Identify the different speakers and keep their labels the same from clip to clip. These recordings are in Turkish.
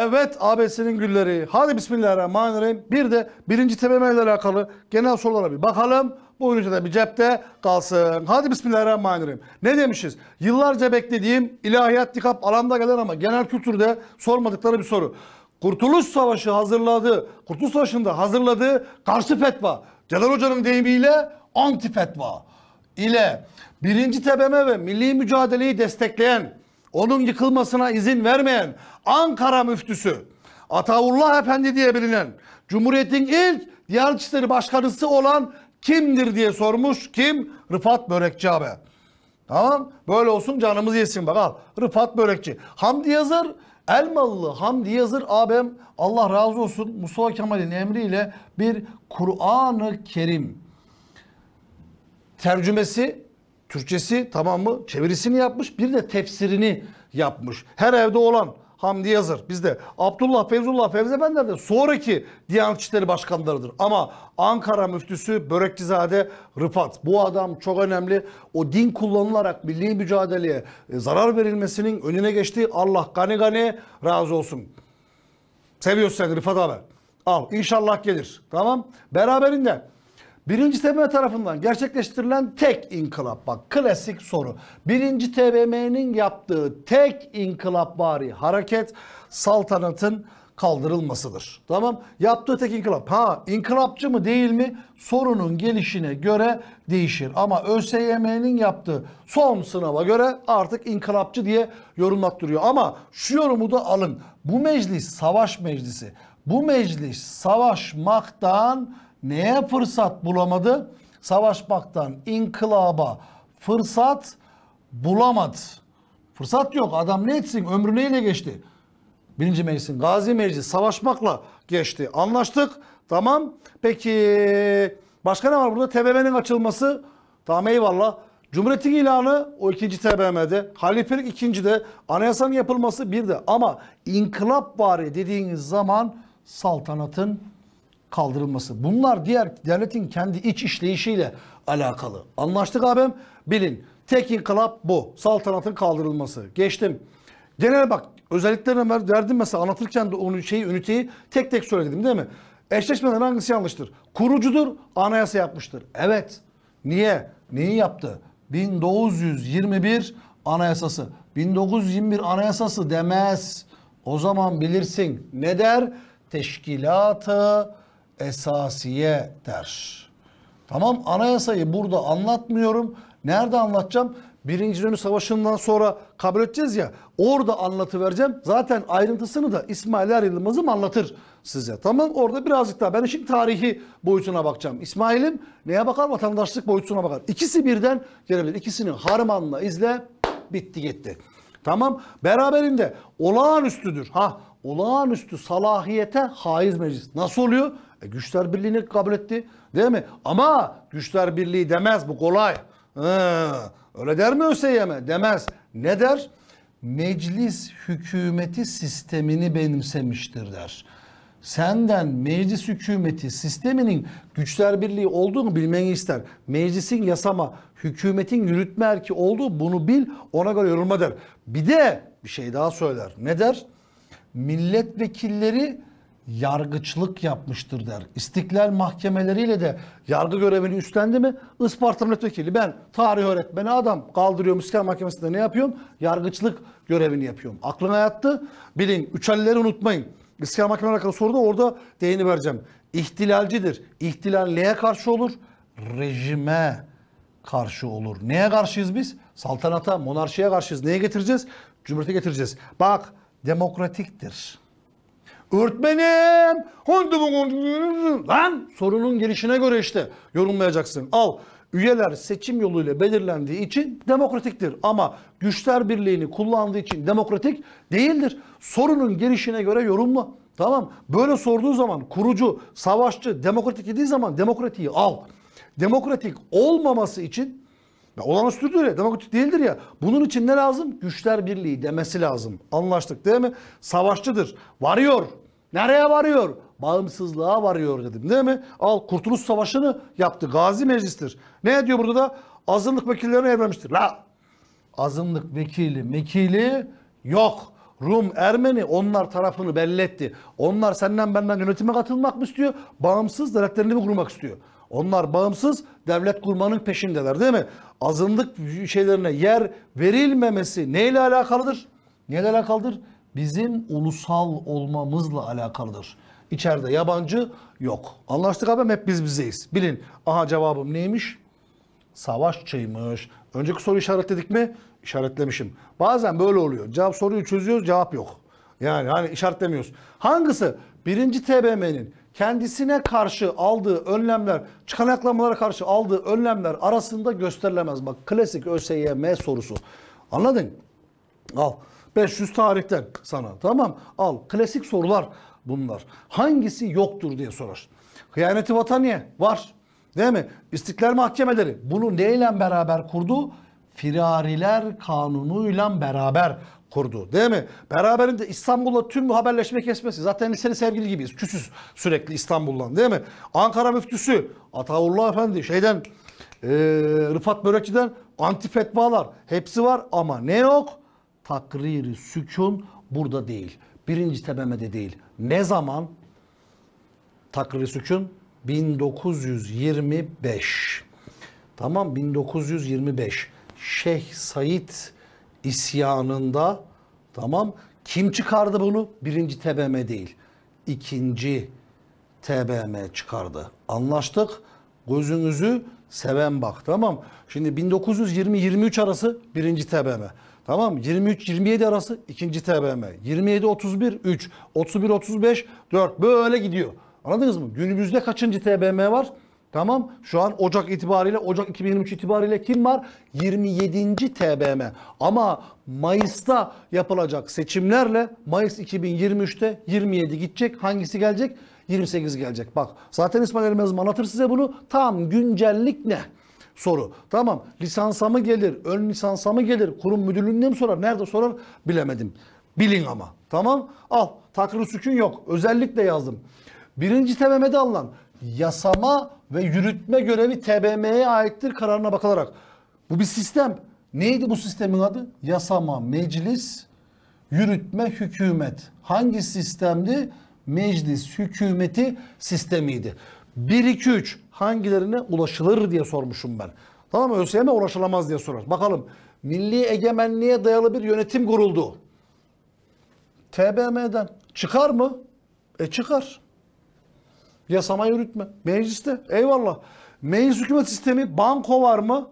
Speaker 1: Evet ABS'nin gülleri. Hadi Bismillahirrahmanirrahim. Bir de birinci TBM ile alakalı genel sorulara bir bakalım. Bu ünitede bir cepte kalsın. Hadi Bismillahirrahmanirrahim. Ne demişiz? Yıllarca beklediğim ilahiyat dikap alanda gelen ama genel kültürde sormadıkları bir soru. Kurtuluş Savaşı hazırladı. Kurtuluş Savaşı'nda hazırladığı karşı fetva. Celal Hoca'nın deyimiyle anti fetva ile birinci TBM ve milli mücadeleyi destekleyen onun yıkılmasına izin vermeyen Ankara müftüsü Ataullah Efendi diye bilinen Cumhuriyet'in ilk Diyanet İşleri Başkanısı olan kimdir diye sormuş. Kim? Rıfat Börekçi abi. Tamam böyle olsun canımız yesin bak al. Rıfat Börekçi. Hamdi Yazır Elmalı Hamdi Yazır abim Allah razı olsun Mustafa Kemal'in emriyle bir Kur'an-ı Kerim tercümesi Türkçesi mı? çevirisini yapmış bir de tefsirini yapmış. Her evde olan Hamdi Yazır bizde. Abdullah Fevzullah Fevzi Efendiler de sonraki Diyanet İşleri Başkanlarıdır. Ama Ankara müftüsü Börekçizade Rıfat. Bu adam çok önemli. O din kullanılarak milli mücadeleye e, zarar verilmesinin önüne geçtiği Allah gani gani razı olsun. Seviyorsun sen Rıfat abi. Al inşallah gelir. Tamam. Beraberinde Birinci TBMM tarafından gerçekleştirilen tek inkılap bak klasik soru. Birinci TBMM'nin yaptığı tek inkılap inkılapvari hareket saltanatın kaldırılmasıdır. Tamam yaptığı tek inkılap. Ha inkılapçı mı değil mi sorunun gelişine göre değişir. Ama ÖSYM'nin yaptığı son sınava göre artık inkılapçı diye yorumlat duruyor. Ama şu yorumu da alın. Bu meclis savaş meclisi. Bu meclis savaşmaktan Neye fırsat bulamadı? Savaşmaktan inkılaba fırsat bulamadı. Fırsat yok. Adam ne etsin? Ömrü neyle geçti? Birinci meclisin, gazi meclis savaşmakla geçti. Anlaştık. Tamam. Peki başka ne var burada? TBMM'nin açılması. Tamam eyvallah. Cumhuriyetin ilanı o ikinci TBMM'de. Halifelik ikinci de. Anayasanın yapılması bir de. Ama inkılap bari dediğiniz zaman saltanatın kaldırılması. Bunlar diğer devletin kendi iç işleyişiyle alakalı. Anlaştık abim? Bilin. Tek inkılap bu. Saltanatın kaldırılması. Geçtim. Genel bak özelliklerini ver, verdim mesela anlatırken de onu şeyi üniteyi tek tek söyledim değil mi? Eşleşmeden hangisi yanlıştır? Kurucudur, anayasa yapmıştır. Evet. Niye? Neyi yaptı? 1921 anayasası. 1921 anayasası demez. O zaman bilirsin. Ne der? Teşkilatı esasiye der. Tamam anayasayı burada anlatmıyorum. Nerede anlatacağım? Birinci Dönü Savaşı'ndan sonra kabul edeceğiz ya. Orada anlatı vereceğim. Zaten ayrıntısını da İsmail Er Yılmaz'ım anlatır size. Tamam orada birazcık daha. Ben işin tarihi boyutuna bakacağım. İsmail'im neye bakar? Vatandaşlık boyutuna bakar. İkisi birden gelebilir. İkisini harmanla izle. Bitti gitti. Tamam. Beraberinde olağanüstüdür. Ha olağanüstü salahiyete haiz meclis. Nasıl oluyor? E, güçler Birliği'ni kabul etti. Değil mi? Ama Güçler Birliği demez bu kolay. Ee, öyle der mi ÖSYM? Demez. Ne der? Meclis hükümeti sistemini benimsemiştir der. Senden meclis hükümeti sisteminin güçler birliği olduğunu bilmeni ister. Meclisin yasama, hükümetin yürütme erki olduğu bunu bil ona göre yorulma der. Bir de bir şey daha söyler. Ne der? Milletvekilleri yargıçlık yapmıştır der. İstiklal mahkemeleriyle de yargı görevini üstlendi mi? Isparta milletvekili ben tarih öğretmeni adam kaldırıyorum İstiklal Mahkemesi'nde ne yapıyorum? Yargıçlık görevini yapıyorum. Aklına yattı. Bilin üçerlileri unutmayın. İstiklal Mahkemesi alakalı soruda orada değini vereceğim. İhtilalcidir. İhtilal neye karşı olur? Rejime karşı olur. Neye karşıyız biz? Saltanata, monarşiye karşıyız. Neye getireceğiz? Cumhuriyete getireceğiz. Bak demokratiktir Öğretmenim. Lan sorunun girişine göre işte yorumlayacaksın. Al üyeler seçim yoluyla belirlendiği için demokratiktir. Ama güçler birliğini kullandığı için demokratik değildir. Sorunun gelişine göre yorumla. Tamam böyle sorduğu zaman kurucu, savaşçı, demokratik dediği zaman demokratiyi al. Demokratik olmaması için ya olağanüstüdür ya. Demokratik değildir ya. Bunun için ne lazım? Güçler birliği demesi lazım. Anlaştık değil mi? Savaşçıdır. Varıyor. Nereye varıyor? Bağımsızlığa varıyor dedim değil mi? Al Kurtuluş Savaşı'nı yaptı. Gazi Meclis'tir. Ne diyor burada da? Azınlık vekillerini evlenmiştir. La! Azınlık vekili, mekili yok. Rum, Ermeni onlar tarafını belletti. Onlar senden benden yönetime katılmak mı istiyor? Bağımsız devletlerini mi kurmak istiyor? Onlar bağımsız devlet kurmanın peşindeler değil mi? Azınlık şeylerine yer verilmemesi neyle alakalıdır? Neyle alakalıdır? Bizim ulusal olmamızla alakalıdır. İçeride yabancı yok. Anlaştık abim hep biz bizeyiz. Bilin aha cevabım neymiş? Savaşçıymış. Önceki soru işaretledik mi? İşaretlemişim. Bazen böyle oluyor. Cevap soruyu çözüyoruz cevap yok. Yani hani işaretlemiyoruz. Hangisi? Birinci TBM'nin kendisine karşı aldığı önlemler, çıkan yaklamalara karşı aldığı önlemler arasında gösterilemez. Bak klasik ÖSYM sorusu. Anladın? Al. 500 tarihten sana. Tamam. Al. Klasik sorular bunlar. Hangisi yoktur diye sorar. Hıyaneti vataniye var. Değil mi? İstiklal mahkemeleri bunu neyle beraber kurdu? Firariler kanunuyla beraber kurdu değil mi? Beraberinde İstanbul'la tüm bu haberleşme kesmesi. Zaten seni sevgili gibiyiz. Küsüz sürekli İstanbul'dan değil mi? Ankara müftüsü Ataullah Efendi şeyden e, Rıfat Börekçi'den anti fetvalar hepsi var ama ne yok? Takriri sükun burada değil. Birinci tebemede değil. Ne zaman? Takriri sükun 1925. Tamam 1925. Şeyh Said isyanında tamam kim çıkardı bunu? Birinci TBM değil. ikinci TBM çıkardı. Anlaştık. Gözünüzü seven bak tamam. Şimdi 1920-23 arası birinci TBM. Tamam 23-27 arası ikinci TBM. 27-31 3. 31-35 4. Böyle gidiyor. Anladınız mı? Günümüzde kaçıncı TBM var? Tamam şu an Ocak itibariyle Ocak 2023 itibariyle kim var? 27. TBM. Ama Mayıs'ta yapılacak seçimlerle Mayıs 2023'te 27 gidecek. Hangisi gelecek? 28 gelecek. Bak zaten İsmail Elmezim anlatır size bunu. Tam güncellik ne? Soru. Tamam lisansa mı gelir? Ön lisansa mı gelir? Kurum müdürlüğünde mi sorar? Nerede sorar? Bilemedim. Bilin ama. Tamam. Al. Takrir sükun yok. Özellikle yazdım. Birinci TBM'de alınan yasama ve yürütme görevi TBMM'ye aittir kararına bakılarak. Bu bir sistem. Neydi bu sistemin adı? Yasama, meclis, yürütme, hükümet. Hangi sistemdi? Meclis, hükümeti sistemiydi. 1, 2, 3 hangilerine ulaşılır diye sormuşum ben. Tamam mı? ÖSYM ulaşılamaz diye sorar. Bakalım milli egemenliğe dayalı bir yönetim kuruldu. TBM'den çıkar mı? E çıkar. Yasama yürütme. Mecliste. Eyvallah. Meclis hükümet sistemi banko var mı?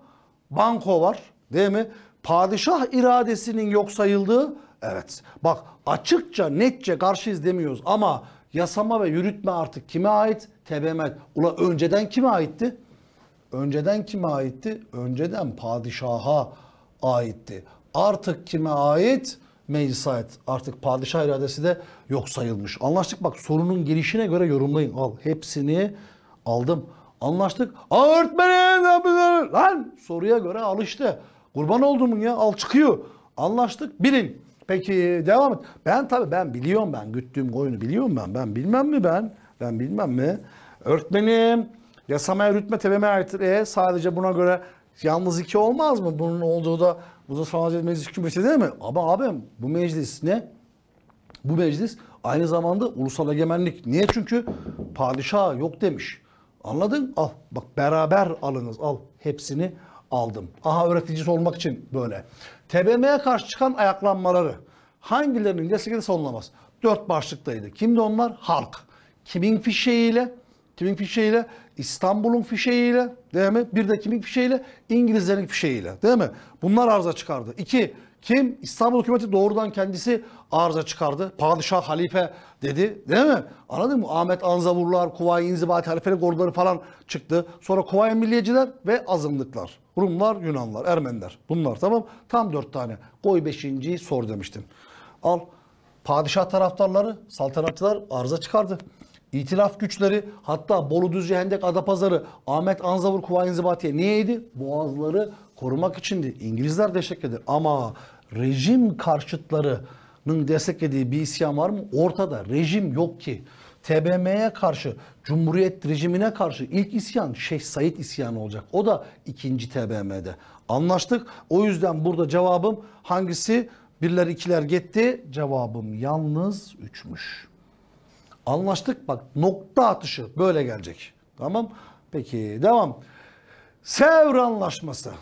Speaker 1: Banko var. Değil mi? Padişah iradesinin yok sayıldığı evet. Bak açıkça netçe karşıyız demiyoruz ama yasama ve yürütme artık kime ait? TBMM. Ula önceden kime aitti? Önceden kime aitti? Önceden padişaha aitti. Artık kime ait? meclisayet artık padişah iradesi de yok sayılmış. Anlaştık bak sorunun gelişine göre yorumlayın. Al hepsini aldım. Anlaştık. Aa öğretmenim ne Lan soruya göre alıştı. işte. Kurban olduğumun ya al çıkıyor. Anlaştık bilin. Peki devam et. Ben tabii ben biliyorum ben. Güttüğüm koyunu biliyorum ben. Ben bilmem mi ben? Ben bilmem mi? Öğretmenim yasamaya rütme tebeme aittir. E sadece buna göre yalnız iki olmaz mı? Bunun olduğu da bu Uluslararası Anadolu Meclisi hükümeti değil mi? Ama abim bu meclis ne? Bu meclis aynı zamanda ulusal egemenlik. Niye? Çünkü padişah yok demiş. Anladın? Al bak beraber alınız al hepsini aldım. Aha öğreticisi olmak için böyle. TBM'ye karşı çıkan ayaklanmaları hangilerinin destekleri sonlamaz. Dört başlıktaydı. Kimdi onlar? Halk. Kimin fişeğiyle? Kimin fişeğiyle? İstanbul'un fişeğiyle değil mi? Bir de kimin fişeğiyle? İngilizlerin fişeğiyle değil mi? Bunlar arıza çıkardı. İki, kim? İstanbul hükümeti doğrudan kendisi arıza çıkardı. Padişah, halife dedi değil mi? Anladın mı? Ahmet Anzavurlar, Kuvayi İnzibati, halifelik orduları falan çıktı. Sonra Kuvayi Milliyeciler ve azınlıklar. Rumlar, Yunanlar, Ermeniler. Bunlar tamam. Tam dört tane. Koy beşinciyi sor demiştim. Al. Padişah taraftarları, saltanatçılar arıza çıkardı. İtilaf güçleri hatta Bolu Düzce Hendek Adapazarı Ahmet Anzavur Kuvayin Zibatiye niyeydi? Boğazları korumak içindi. İngilizler destekledi ama rejim karşıtlarının desteklediği bir isyan var mı? Ortada rejim yok ki. TBM'ye karşı, Cumhuriyet rejimine karşı ilk isyan Şeyh Said isyanı olacak. O da ikinci TBM'de. Anlaştık. O yüzden burada cevabım hangisi? Birler ikiler gitti. Cevabım yalnız üçmüş. Anlaştık bak nokta atışı böyle gelecek. Tamam peki devam. Sevr anlaşması.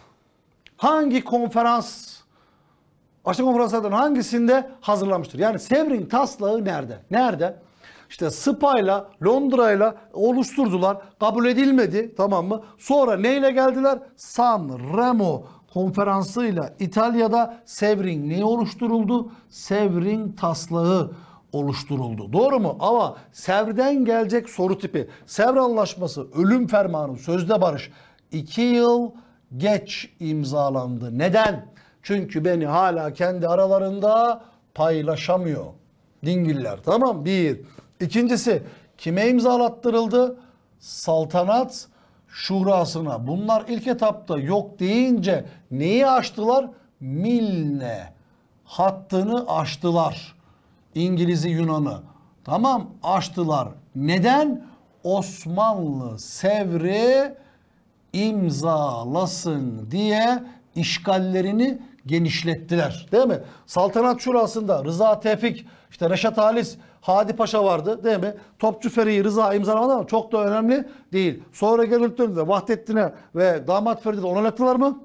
Speaker 1: Hangi konferans açık konferanslardan hangisinde hazırlamıştır? Yani Sevr'in taslağı nerede? Nerede? İşte Spa'yla Londra'yla oluşturdular. Kabul edilmedi tamam mı? Sonra neyle geldiler? San Remo konferansıyla İtalya'da Sevr'in ne oluşturuldu? Sevr'in taslağı oluşturuldu. Doğru mu? Ama Sevr'den gelecek soru tipi. Sevr Anlaşması, ölüm fermanı, sözde barış iki yıl geç imzalandı. Neden? Çünkü beni hala kendi aralarında paylaşamıyor. Dingiller tamam bir. İkincisi kime imzalattırıldı? Saltanat Şurası'na. Bunlar ilk etapta yok deyince neyi açtılar? Milne hattını açtılar. İngiliz'i Yunan'ı. Tamam açtılar. Neden? Osmanlı Sevri imzalasın diye işgallerini genişlettiler. Değil mi? Saltanat Şurası'nda Rıza Tevfik, işte Reşat Halis, Hadi Paşa vardı değil mi? Topçu Feri'yi Rıza imzalamadı ama çok da önemli değil. Sonra Geralt de Vahdettin'e ve Damat Feride de onaylattılar mı?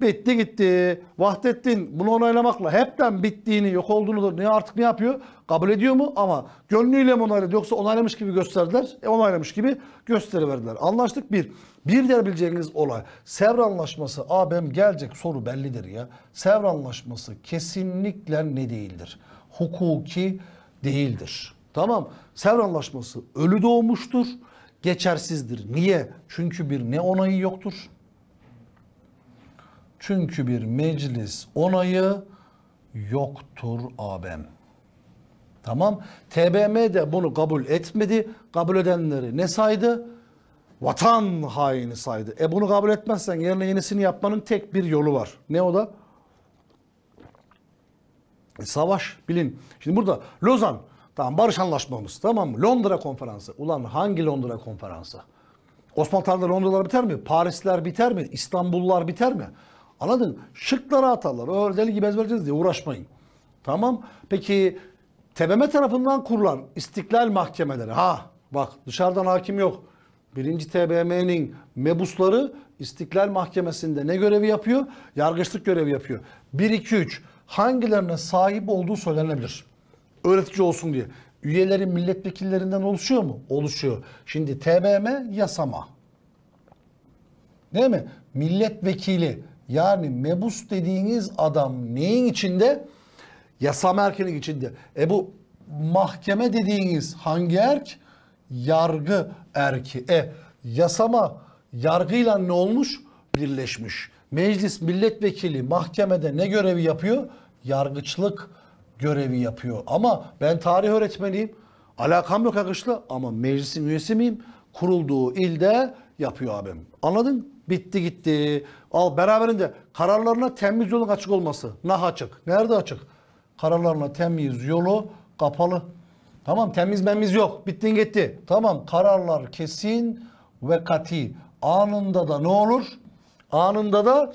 Speaker 1: Bitti gitti. Vahdettin bunu onaylamakla hepten bittiğini, yok olduğunu da ne artık ne yapıyor? Kabul ediyor mu? Ama gönlüyle mi onayladı yoksa onaylamış gibi gösterdiler. E onaylamış gibi gösteriverdiler. Anlaştık bir. Bir diğer bileceğiniz olay. Sevr Anlaşması. Abim gelecek soru bellidir ya. Sevr Anlaşması kesinlikle ne değildir? Hukuki değildir. Tamam. Sevr Anlaşması ölü doğmuştur. Geçersizdir. Niye? Çünkü bir ne onayı yoktur çünkü bir meclis onayı yoktur abem. Tamam. TBM de bunu kabul etmedi. Kabul edenleri ne saydı? Vatan haini saydı. E bunu kabul etmezsen yerine yenisini yapmanın tek bir yolu var. Ne o da? E, savaş bilin. Şimdi burada Lozan tamam barış anlaşmamız tamam mı? Londra konferansı. Ulan hangi Londra konferansı? Osmanlı Tanrı'da Londralar biter mi? Parisler biter mi? İstanbullar biter mi? Anladın mı? Şıklara atarlar. Öyle deli gibi ezberleyeceğiz diye uğraşmayın. Tamam. Peki TBMM tarafından kurulan istiklal mahkemeleri. Ha bak dışarıdan hakim yok. Birinci TBMM'nin mebusları istiklal Mahkemesi'nde ne görevi yapıyor? Yargıçlık görevi yapıyor. 1, 2, 3 hangilerine sahip olduğu söylenebilir. Öğretici olsun diye. Üyeleri milletvekillerinden oluşuyor mu? Oluşuyor. Şimdi TBMM yasama. Değil mi? Milletvekili yani mebus dediğiniz adam neyin içinde? Yasa merkenin içinde. E bu mahkeme dediğiniz hangi erk? Yargı erki. E yasama yargıyla ne olmuş? Birleşmiş. Meclis milletvekili mahkemede ne görevi yapıyor? Yargıçlık görevi yapıyor. Ama ben tarih öğretmeniyim. Alakam yok akışlı ama meclisin üyesi miyim? Kurulduğu ilde yapıyor abim. Anladın? Bitti gitti. Al beraberinde kararlarına temiz yolun açık olması. Nah açık. Nerede açık? Kararlarına temiz yolu kapalı. Tamam temiz memiz yok. Bittin gitti. Tamam kararlar kesin ve kati. Anında da ne olur? Anında da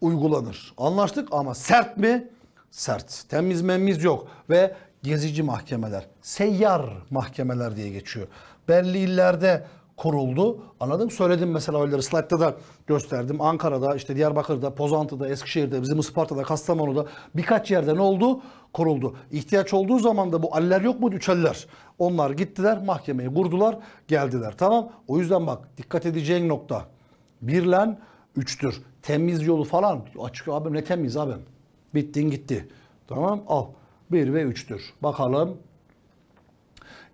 Speaker 1: uygulanır. Anlaştık ama sert mi? Sert. Temiz memiz yok. Ve gezici mahkemeler, seyyar mahkemeler diye geçiyor. Belli illerde kuruldu. anladım Söyledim mesela öyle slaytta da gösterdim. Ankara'da, işte Diyarbakır'da, Pozantı'da, Eskişehir'de, bizim Isparta'da, Kastamonu'da birkaç yerde ne oldu? Kuruldu. İhtiyaç olduğu zaman da bu aller yok mu üçeller. Onlar gittiler mahkemeyi vurdular geldiler. Tamam o yüzden bak dikkat edeceğin nokta. Birlen üçtür. Temiz yolu falan. Açık abi ne temiz abi Bittin gitti. Tamam al. bir ve üçtür Bakalım.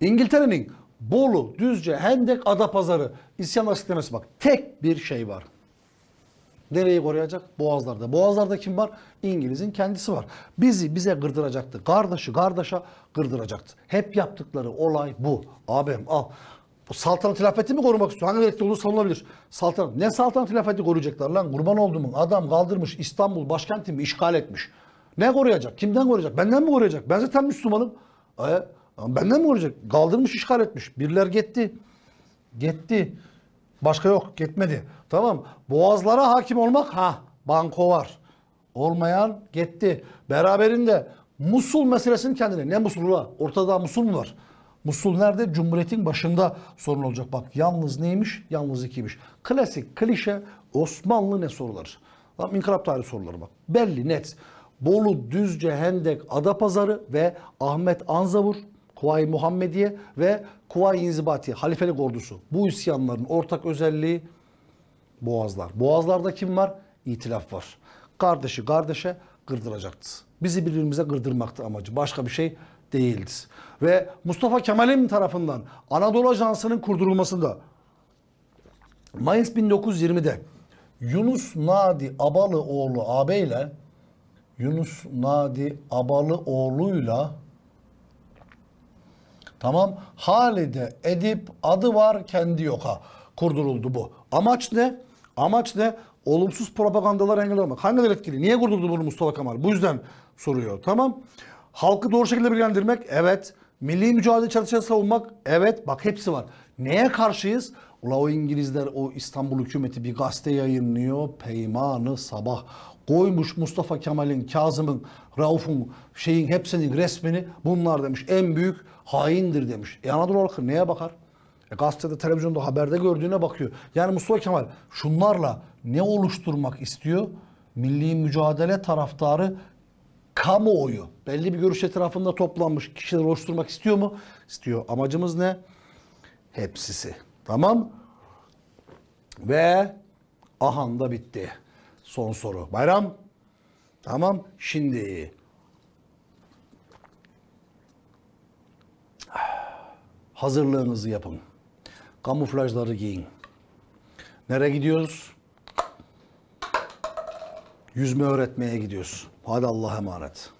Speaker 1: İngiltere'nin Bolu, Düzce, Hendek, Adapazarı isyan asitlemesi bak. Tek bir şey var. Nereyi koruyacak? Boğazlarda. Boğazlarda kim var? İngiliz'in kendisi var. Bizi bize gırdıracaktı. Kardeşi kardeşe gırdıracaktı. Hep yaptıkları olay bu. Abim al. Bu saltanat hilafeti mi korumak istiyor? Hangi devlette olursa olabilir. Saltanat. Ne saltanat hilafeti koruyacaklar lan? Kurban mu adam kaldırmış İstanbul başkentini işgal etmiş. Ne koruyacak? Kimden koruyacak? Benden mi koruyacak? Ben zaten Müslümanım. E, ama benden mi olacak? Kaldırmış işgal etmiş. Birler gitti. Gitti. Başka yok. Gitmedi. Tamam. Boğazlara hakim olmak ha banko var. Olmayan gitti. Beraberinde Musul meselesini kendine. Ne Musul'u var? Ortada Musul mu var? Musul nerede? Cumhuriyetin başında sorun olacak. Bak yalnız neymiş? Yalnız ikiymiş. Klasik, klişe Osmanlı ne soruları? Tamam, inkılap tarihi soruları bak. Belli, net. Bolu, Düzce, Hendek, Adapazarı ve Ahmet Anzavur Kuvayi Muhammediye ve Kuvayi İnzibatiye halifelik ordusu. Bu isyanların ortak özelliği Boğazlar. Boğazlarda kim var? İtilaf var. Kardeşi kardeşe kırdıracaktı. Bizi birbirimize kırdırmaktı amacı. Başka bir şey değildi. Ve Mustafa Kemal'in tarafından Anadolu Ajansı'nın da Mayıs 1920'de Yunus Nadi Abalıoğlu ağabeyle Yunus Nadi Abalıoğlu'yla Tamam Halide Edip adı var kendi yoka kurduruldu bu. Amaç ne? Amaç ne? Olumsuz propagandalar engel olmak. Hangileri etkili? Niye kurdurdu bunu Mustafa Kemal? Bu yüzden soruyor. Tamam. Halkı doğru şekilde bilgilendirmek. Evet. Milli mücadele çatışması savunmak. Evet. Bak hepsi var. Neye karşıyız? Ula o İngilizler o İstanbul hükümeti bir gazete yayınlıyor. Peymanı sabah. Koymuş Mustafa Kemal'in, Kazım'ın, Rauf'un şeyin hepsinin resmini bunlar demiş. En büyük haindir demiş. E Anadolu halkı neye bakar? E gazetede, televizyonda, haberde gördüğüne bakıyor. Yani Mustafa Kemal şunlarla ne oluşturmak istiyor? Milli mücadele taraftarı kamuoyu belli bir görüş etrafında toplanmış kişiler oluşturmak istiyor mu? İstiyor. Amacımız ne? Hepsisi. Tamam. Ve ahanda bitti. Son soru. Bayram. Tamam. Şimdi. Hazırlığınızı yapın. Kamuflajları giyin. Nereye gidiyoruz? Yüzme öğretmeye gidiyoruz. Hadi Allah'a emanet.